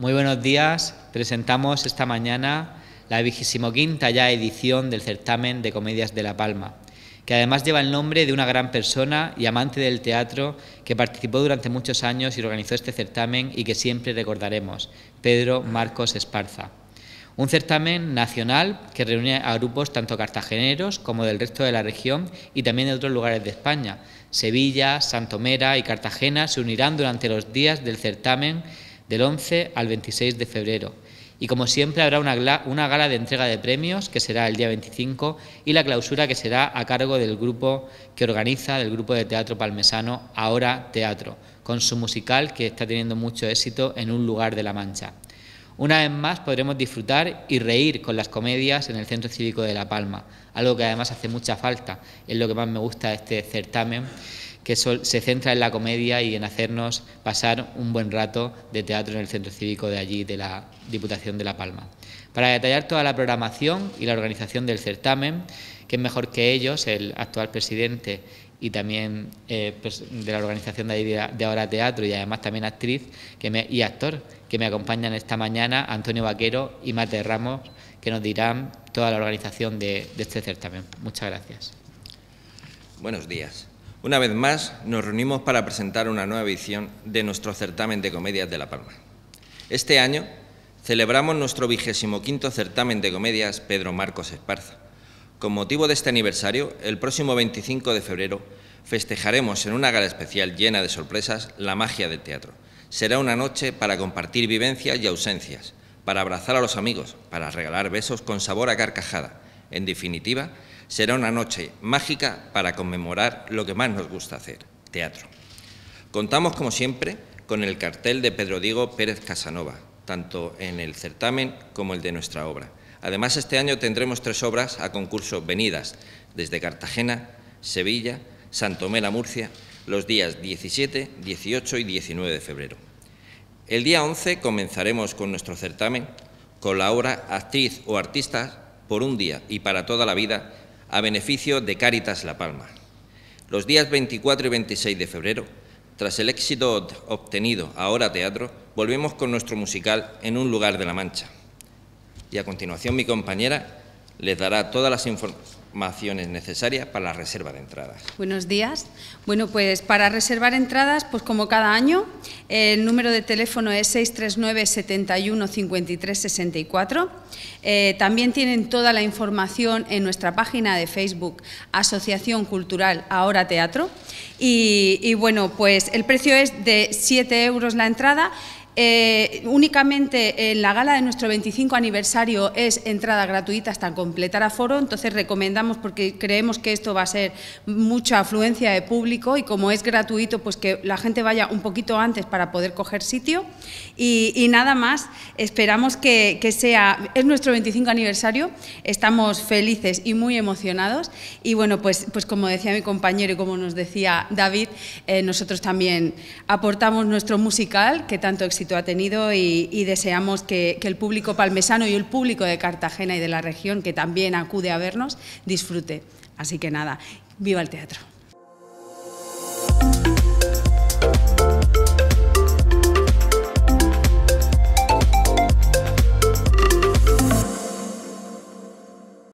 Muy buenos días. Presentamos esta mañana la quinta ya edición del certamen de comedias de La Palma, que además lleva el nombre de una gran persona y amante del teatro que participó durante muchos años y organizó este certamen y que siempre recordaremos, Pedro Marcos Esparza. Un certamen nacional que reúne a grupos tanto cartageneros como del resto de la región y también de otros lugares de España. Sevilla, Santomera y Cartagena se unirán durante los días del certamen del 11 al 26 de febrero. Y como siempre habrá una, gala de entrega de premios, que será el día 25, y la clausura que será a cargo del grupo que organiza, del grupo de teatro palmesano Ahora Teatro, con su musical que está teniendo mucho éxito en un lugar de la Mancha. Una vez más podremos disfrutar y reír con las comedias en el Centro Cívico de La Palma, algo que además hace mucha falta, es lo que más me gusta de este certamen que se centra en la comedia y en hacernos pasar un buen rato de teatro en el centro cívico de allí, de la Diputación de La Palma. Para detallar toda la programación y la organización del certamen, que es mejor que ellos, el actual presidente y también eh, pues, de la organización de, Ahora Teatro y además también actriz y actor que me acompañan esta mañana, Antonio Vaquero y Mate Ramos, que nos dirán toda la organización de, de este certamen. Muchas gracias. Buenos días. Una vez más, nos reunimos para presentar una nueva edición de nuestro certamen de comedias de La Palma. Este año celebramos nuestro vigésimo quinto certamen de comedias Pedro Marcos Esparza. Con motivo de este aniversario, el próximo 25 de febrero festejaremos en una gala especial llena de sorpresas la magia del teatro. Será una noche para compartir vivencias y ausencias, para abrazar a los amigos, para regalar besos con sabor a carcajada. En definitiva, Será una noche mágica para conmemorar lo que más nos gusta hacer, teatro. Contamos, como siempre, con el cartel de Pedro Diego Pérez Casanova, tanto en el certamen como el de nuestra obra. Además, este año tendremos tres obras a concurso venidas desde Cartagena, Sevilla, ...Santomela Murcia, los días 17, 18 y 19 de febrero. El día 11 comenzaremos con nuestro certamen con la obra Actriz o Artista por un día y para toda la vida a beneficio de Cáritas La Palma. Los días 24 y 26 de febrero, tras el éxito obtenido ahora teatro, volvemos con nuestro musical en un lugar de la Mancha. Y a continuación mi compañera les dará todas las informaciones necesarias para la reserva de entradas. Buenos días. Bueno, pues para reservar entradas, pues como cada año, el número de teléfono es 639 71 53 64. también tienen toda la información en nuestra página de Facebook, Asociación Cultural Ahora Teatro. Y, y bueno, pues el precio es de 7 euros la entrada eh, únicamente en la gala de nuestro 25 aniversario es entrada gratuita hasta completar aforo, entonces recomendamos, porque creemos que esto va a ser mucha afluencia de público y como es gratuito, pues que la gente vaya un poquito antes para poder coger sitio. Y, nada más, esperamos que, sea, es nuestro 25 aniversario, estamos felices y muy emocionados y bueno, pues, pues como decía mi compañero y como nos decía David, eh, nosotros también aportamos nuestro musical que tanto existe ha tenido y, deseamos que, que, el público palmesano y el público de Cartagena y de la región, que también acude a vernos, disfrute. Así que nada, viva el teatro.